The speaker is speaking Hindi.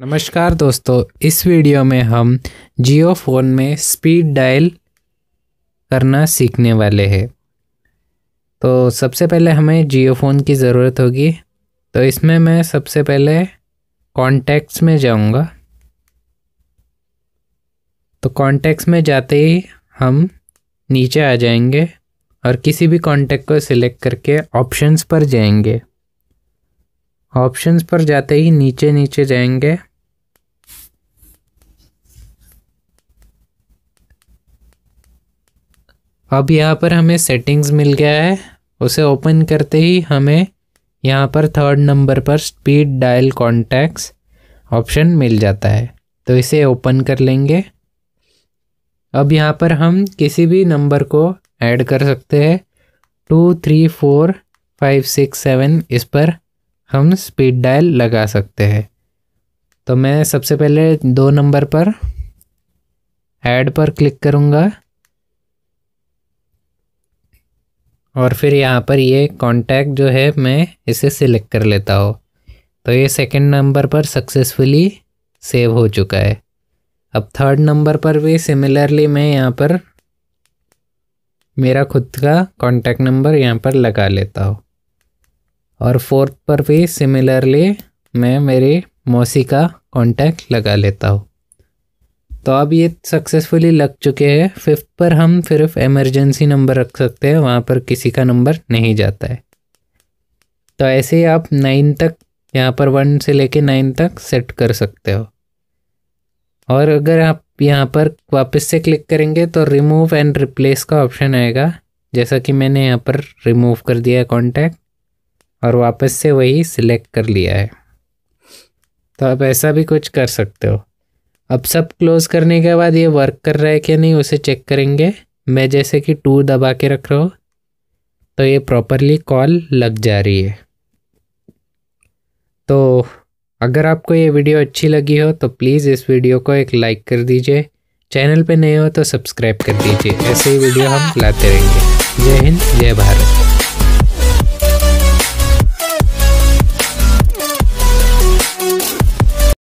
नमस्कार दोस्तों इस वीडियो में हम जियो फ़ोन में स्पीड डायल करना सीखने वाले हैं तो सबसे पहले हमें जियो फ़ोन की ज़रूरत होगी तो इसमें मैं सबसे पहले कॉन्टैक्ट्स में जाऊंगा तो कॉन्टैक्ट्स में जाते ही हम नीचे आ जाएंगे और किसी भी कॉन्टैक्ट को सिलेक्ट करके ऑप्शंस पर जाएंगे ऑप्शंस पर जाते ही नीचे नीचे जाएंगे अब यहाँ पर हमें सेटिंग्स मिल गया है उसे ओपन करते ही हमें यहाँ पर थर्ड नंबर पर स्पीड डायल कॉन्टैक्ट्स ऑप्शन मिल जाता है तो इसे ओपन कर लेंगे अब यहाँ पर हम किसी भी नंबर को ऐड कर सकते हैं two three four five six seven इस पर हम स्पीड डायल लगा सकते हैं तो मैं सबसे पहले दो नंबर पर ऐड पर क्लिक करूँगा और फिर यहाँ पर ये कॉन्टैक्ट जो है मैं इसे सिलेक्ट कर लेता हूँ तो ये सेकंड नंबर पर सक्सेसफुली सेव हो चुका है अब थर्ड नंबर पर भी सिमिलरली मैं यहाँ पर मेरा खुद का कॉन्टैक्ट नंबर यहाँ पर लगा लेता हूँ और फोर्थ पर भी सिमिलरली मैं मेरी मौसी का कॉन्टैक्ट लगा लेता हूँ तो अब ये सक्सेसफुली लग चुके हैं फिफ्थ पर हम सिर्फ एमरजेंसी नंबर रख सकते हैं वहाँ पर किसी का नंबर नहीं जाता है तो ऐसे ही आप नाइन तक यहाँ पर वन से लेके नाइन तक सेट कर सकते हो और अगर आप यहाँ पर वापस से क्लिक करेंगे तो रिमूव एंड रिप्लेस का ऑप्शन आएगा जैसा कि मैंने यहाँ पर रिमूव कर दिया है कॉन्टैक्ट और वापस से वही सिलेक्ट कर लिया है तो आप ऐसा भी कुछ कर सकते हो अब सब क्लोज करने के बाद ये वर्क कर रहा है कि नहीं उसे चेक करेंगे मैं जैसे कि टू दबा के रख रहा हूँ तो ये प्रॉपरली कॉल लग जा रही है तो अगर आपको ये वीडियो अच्छी लगी हो तो प्लीज़ इस वीडियो को एक लाइक कर दीजिए चैनल पे नए हो तो सब्सक्राइब कर दीजिए ऐसे ही वीडियो हम लाते रहेंगे जय हिंद जय भारत